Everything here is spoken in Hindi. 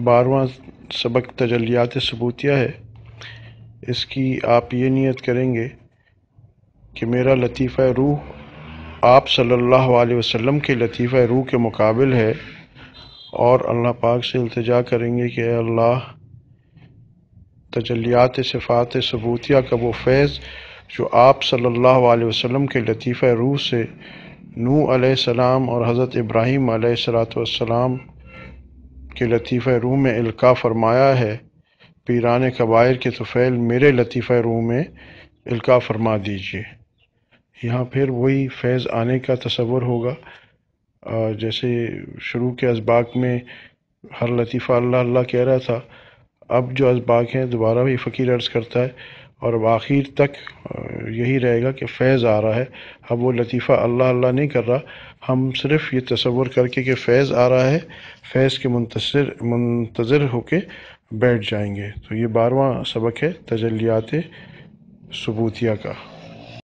बारवा सबक तजलियात सबूतिया है इसकी आप ये नियत करेंगे कि मेरा लतीफ़ रूह आप सल्लल्लाहु अलैहि वसल्लम के लतीफ़ रूह के मुकाबल है और अल्लाह पाक से अल्तजा करेंगे कि अल्लाह तजलियात सिफ़ात सबूतिया का वो फैज़ जो आप सल्लल्लाहु अलैहि वसल्लम के लतीफ़ रूह से नू सलाम और हज़रत इब्राहीम वसलाम के लतीफ़ रूह में इल्का फरमाया है पीरान कबायर के तुफ़ैल मेरे लतीफ़ रूह में इल्का फरमा दीजिए यहाँ फिर वही फैज़ आने का तस्वर होगा जैसे शुरू के इसबाक में हर लतीफ़ा अल्लाह अल्लाह कह रहा था अब जो इसबाक हैं दोबारा भी फ़कीर अर्ज़ करता है और अब आखिर तक यही रहेगा कि फैज़ आ रहा है अब वो लतीफ़ा अल्लाह अल्लाह नहीं कर रहा हम सिर्फ ये तस्वुर करके कि फैज़ आ रहा है फैज़ के मुंतसर मुंतज़र होके बैठ जाएंगे तो ये बारवा सबक है तजलियात सबूतिया का